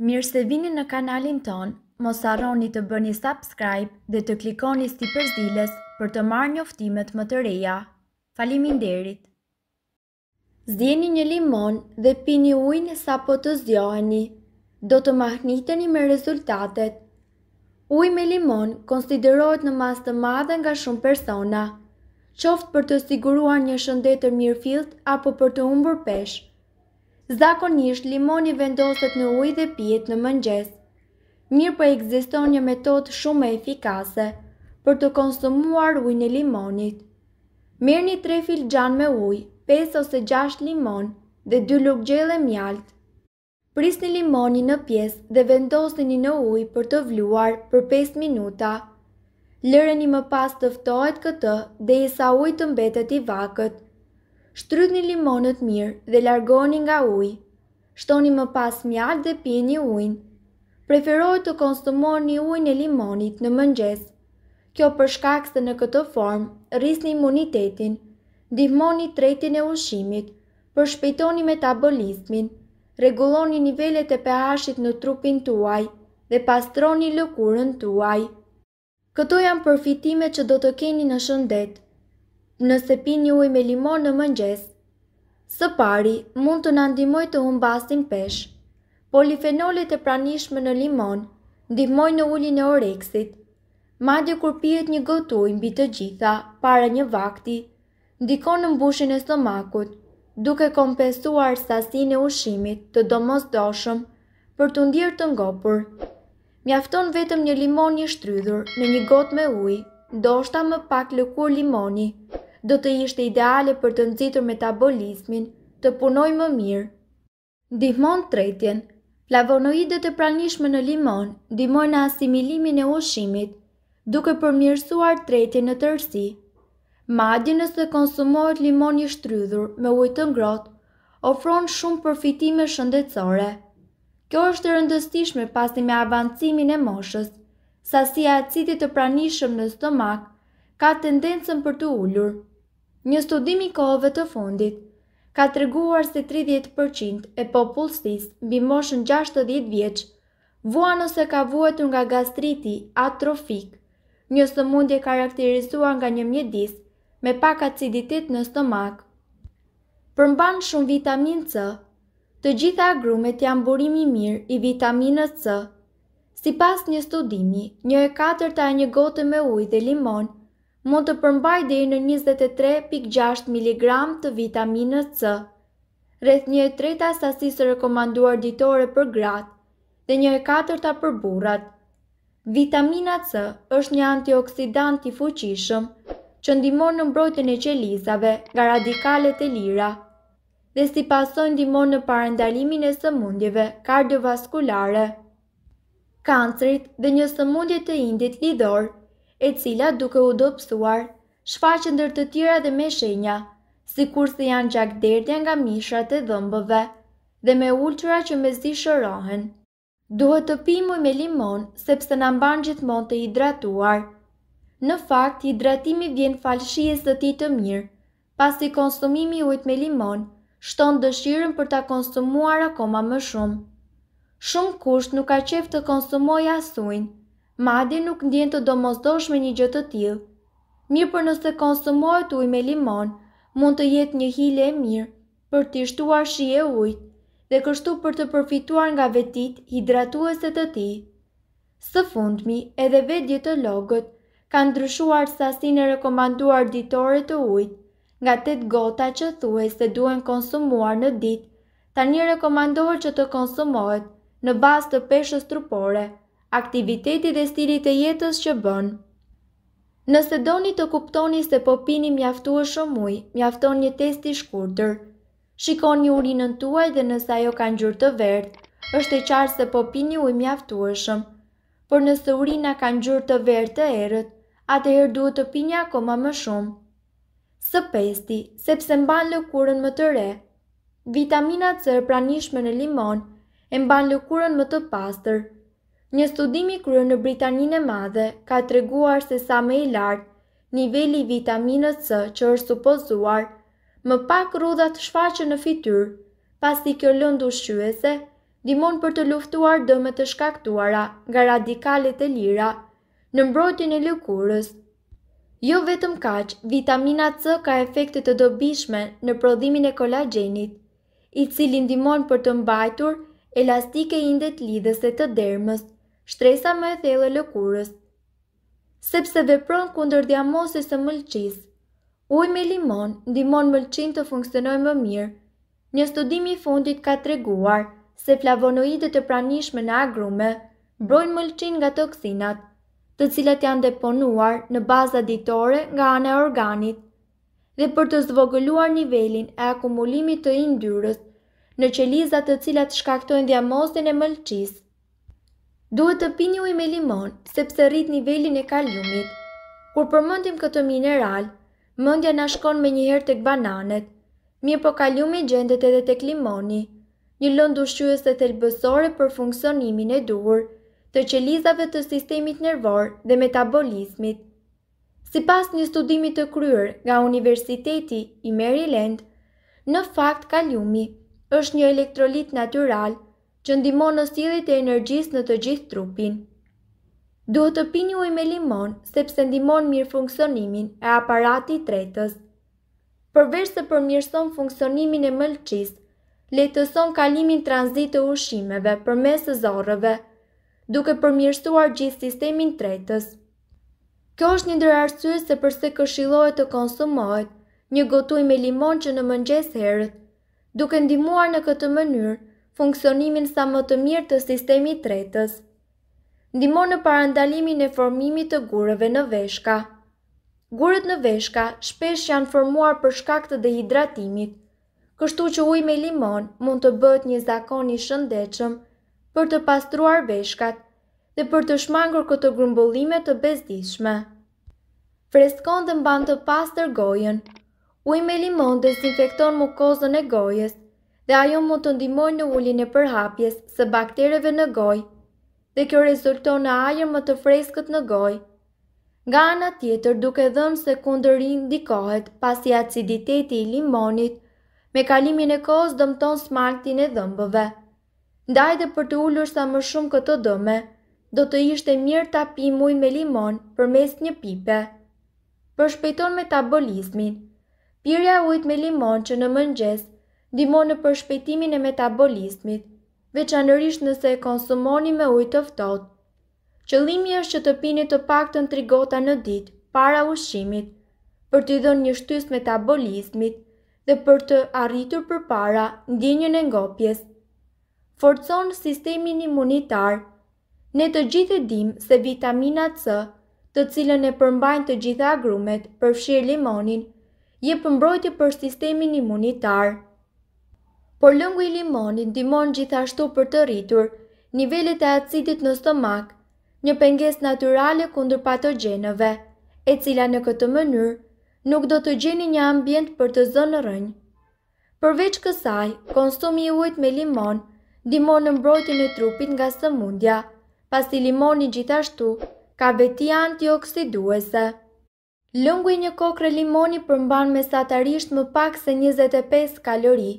Mirë se vini në kanalin ton, mos arroni të bëni subscribe dhe të klikoni si përzdiles për të marrë njoftimet më të reja. Falimin derit! Zdjeni një limon dhe pini ujnë sa po të zdjoheni. Do të mahniteni me rezultatet. Uj me limon konsiderohet në mas të madhe nga shumë persona, qoftë për të siguruar një shëndetër mirë filt apo për të umbur peshë. Zakonisht limoni vendoset në uj dhe pjet në mëngjes. Mirë për po e një metod shumë e efikase për të konsumuar uj në limonit. Mirë një tre fil me uj, 5 ose 6 limon dhe 2 luk gjele mjalt. Pris një limoni në pjesë dhe vendosin një uj për të vluar për 5 minuta. Lëreni një më pas të ftohet këtë dhe i sa uj të mbetet i vakët shtrydhni limonët mirë dhe largoni nga ujë. Shtoni më pas mjalt dhe pini ujin. Preferohet të konsumoni ujin e limonit në mëngjes. Kjo për shkak se në këtë formë rrisni imunitetin, ndihmoni tretin e ushqimit, përshpejtoni metabolizmin, rregulloni nivelet e ph në trupin tuaj dhe pastroni lëkurën tuaj. Këto janë përfitime që do të keni në shëndet nëse pin një uj me limon në mëngjes. Së pari, mund të nëndimoj të humbastin pesh. Polifenolet e pranishme në limon, ndimoj në ullin e oreksit. Madje kur pijet një gotuj mbi të gjitha, para një vakti, ndikon në mbushin e stomakut, duke kompensuar sasin e ushimit të domos doshëm për të ndirë të ngopur. Mjafton vetëm një limon një shtrydhur në një got me uj, do shta më pak lëkur limoni, do të ishte ideale për të nëzitur metabolizmin, të punoj më mirë. Dihmon tretjen, flavonoidet e pranishme në limon dimoj në asimilimin e ushimit, duke përmirësuar tretjen në tërsi. Madje nëse konsumohet limon i shtrydhur me ujë të ngrohtë, ofron shumë përfitime shëndetësore. Kjo është e rëndësishme pasi me avancimin e moshës, sasia e acidit të pranishëm në stomak ka tendencën për të ulur një studimi kohëve të fundit, ka të se 30% e popullstis bi moshën 60 vjeq, vuan ose ka vuetur nga gastriti atrofik, një sëmundje karakterizua nga një mjedis me pak aciditet në stomak. Përmban shumë vitamin C, të gjitha agrumet janë burimi mirë i vitaminës C. Si pas një studimi, një e katërta e një gotë me ujë dhe limonë, mund të përmbaj dhe i në 23.6 mg të vitaminë C. Rreth një e treta sasisë rekomanduar ditore për gratë dhe një e katërta për burat. Vitamina C është një antioksidant i fuqishëm që ndimon në mbrojtën e qelizave nga radikalet e lira dhe si pasoj ndimon në parendalimin e sëmundjeve kardiovaskulare, kancrit dhe një sëmundje të indit lidhorë e cila duke u pësuar, shfaqë ndër të tjera dhe me shenja, si se janë gjak derdja nga mishrat e dhëmbëve dhe me ultra që me zi shërohen. Duhet të pimoj me limon sepse në mban gjithmon të hidratuar. Në fakt, hidratimi vjen falëshies dhe ti të mirë, pasi konsumimi ujt me limon shton dëshirën për ta konsumuar akoma më shumë. Shumë kusht nuk ka qef të konsumoj asuin, Madje nuk ndjen të domosdoshme një gjë të tillë. Mirë për nëse konsumohet ujë me limon, mund të jetë një hile e mirë për të shtuar shi e ujit dhe kështu për të përfituar nga vetit hidratuese të ti. Së fundmi, edhe vetë dietologët kanë ndryshuar sasinë e rekomanduar ditore të ujit, nga 8 gota që thuhet se duhen konsumuar në ditë, tani rekomandohet që të konsumohet në bazë të peshës trupore aktiviteti dhe stilit e jetës që bën. Nëse doni të kuptoni se po pini mjaftu e shumë muj, mjafton një testi shkurtër. Shikon një urinën tuaj dhe nëse ajo ka ngjyrë të verdhë, është e qartë se po pini ujë mjaftueshëm. Por nëse urina ka ngjyrë të verdhë të errët, atëherë duhet të pini akoma më shumë. Së pesti, sepse mban lëkurën më të re. Vitamina C pranishme në limon e mban lëkurën më të pastër, Një studimi kryer në Britaninë e Madhe ka treguar se sa më i lartë niveli i vitaminës C që është supozuar, më pak rrudha të shfaqen në fytyrë, pasi kjo lëndë ushqyese ndihmon për të luftuar dëmet e shkaktuara nga radikalet e lira në mbrojtjen e lëkurës. Jo vetëm kaq, vitamina C ka efekte të dobishme në prodhimin e kolagjenit, i cili ndihmon për të mbajtur elastike indet lidhëse të dermës, shtresa më e thellë e lëkurës, sepse vepron kundër diamosis së mëlçisë. Uji me limon ndihmon mëlçin të funksionojë më mirë. Një studim i fundit ka treguar se flavonoidet e pranishme në agrume mbrojnë mëlçin nga toksinat, të cilat janë deponuar në baza ditore nga ana e organit. Dhe për të zvogëluar nivelin e akumulimit të yndyrës në qelizat të cilat shkaktojnë dhjamosin e mëlçisë, duhet të pini ujë me limon sepse rrit nivelin e kaliumit. Kur përmendim këtë mineral, mendja na shkon njëherë të herë tek bananet. Mirë po kaliumi gjendet edhe tek limoni, një lëndë ushqyese thelbësore për funksionimin e duhur të qelizave të sistemit nervor dhe metabolizmit. Si pas një studimi të kryer nga Universiteti i Maryland, në fakt kaliumi është një elektrolit natural që ndimon në stilit e energjis në të gjithë trupin. Duhet të pini ujë me limon sepse ndimon mirë funksionimin e aparati tretës. Përveç se përmirëson funksionimin e mëlqis, letëson kalimin transit të ushimeve për mes e zorëve, duke përmirësuar gjithë sistemin tretës. Kjo është një arsye se përse këshilohet të konsumohet një gotuj me limon që në mëngjes herët, duke ndimuar në këtë mënyrë funksionimin sa më të mirë të sistemi tretës. Ndimon në parandalimin e formimit të gurëve në veshka. Gurët në veshka shpesh janë formuar për shkak të dehidratimit, kështu që uj me limon mund të bët një zakon i shëndechëm për të pastruar veshkat dhe për të shmangur këtë grumbullime të bezdishme. Freskon dhe mban të pastër gojen, uj me limon dezinfekton mukozën e gojes dhe ajo mund të ndimoj në ullin e përhapjes së baktereve në goj dhe kjo rezulton në ajer më të freskët në goj. Nga ana tjetër duke dhëmë se kunderin dikohet pasi aciditeti i limonit me kalimin e kohës dëmton smaktin e dhëmbëve. Ndaj dhe për të ullur sa më shumë këto dëme, do të ishte mirë të api muj me limon për mes një pipe. Përshpejton metabolizmin, pyrja ujt me limon që në mëngjes ndimon në përshpejtimin e metabolizmit, veçanërisht nëse e konsumoni me ujë të ftohtë. Qëllimi është që të pini të paktën 3 gota në ditë para ushqimit për t'i dhënë një shtys metabolizmit dhe për të arritur për para dinjën e ngopjes. Forcon sistemin imunitar. Ne të gjithë e dim se vitamina C, të cilën e përmbajnë të gjitha agrumet, përfshirë limonin, je përmbrojti për sistemin imunitar por lëngu i limonit dimon gjithashtu për të rritur nivellet e acidit në stomak, një penges naturale kundër patogjenëve, e cila në këtë mënyrë nuk do të gjeni një ambient për të zonë rënjë. Përveç kësaj, konsumi i ujit me limon dimon në mbrojtjen e trupit nga sëmundja, pasi limoni gjithashtu ka veti antioksiduese. Lëngu i një kokre limoni përmban mesatarisht më pak se 25 kalori.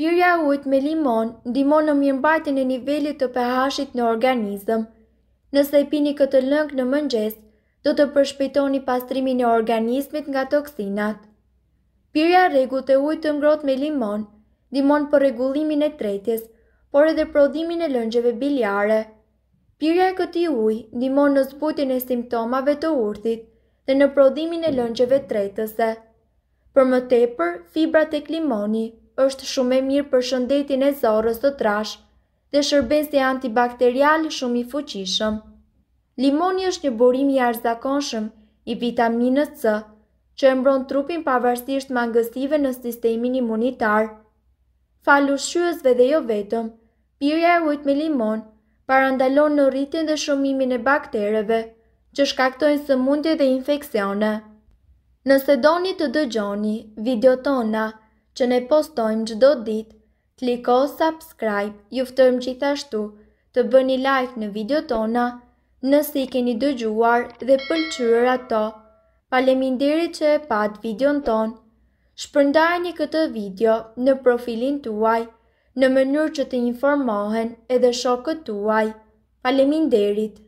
Pirja ujt me limon ndimon në mjëmbajtën e nivellit të ph në organizëm. Nëse i pini këtë lëng në mëngjes, do të përshpejtoni pastrimin e organizmit nga toksinat. Pirja regu të ujt të ngrot me limon, dimon për regullimin e tretjes, por edhe prodhimin e lëngjeve biliare. Pirja e këti ujt ndimon në zbutin e simptomave të urthit dhe në prodhimin e lëngjeve tretëse. Për më tepër, fibrat e klimoni, është shumë e mirë për shëndetin e zorës të trash dhe shërben si antibakterial shumë i fuqishëm. Limoni është një burim i arzakonshëm i vitaminës C, që e mbron trupin pavarësisht mangësive në sistemin imunitar. Falushqyësve dhe jo vetëm, pirja e ujtë me limon parandalon në rritin dhe shumimin e baktereve, që shkaktojnë së mundje dhe infekcione. Nëse doni të dëgjoni, video tona – që ne postojmë gjdo dit, kliko subscribe, juftërmë gjithashtu të bëni like në video tona, nësi keni dëgjuar dhe pëlqyër ato. Paleminderit që e pat video në ton, shpërndajni këtë video në profilin tuaj, në mënyrë që të informohen edhe shokët tuaj. Paleminderit!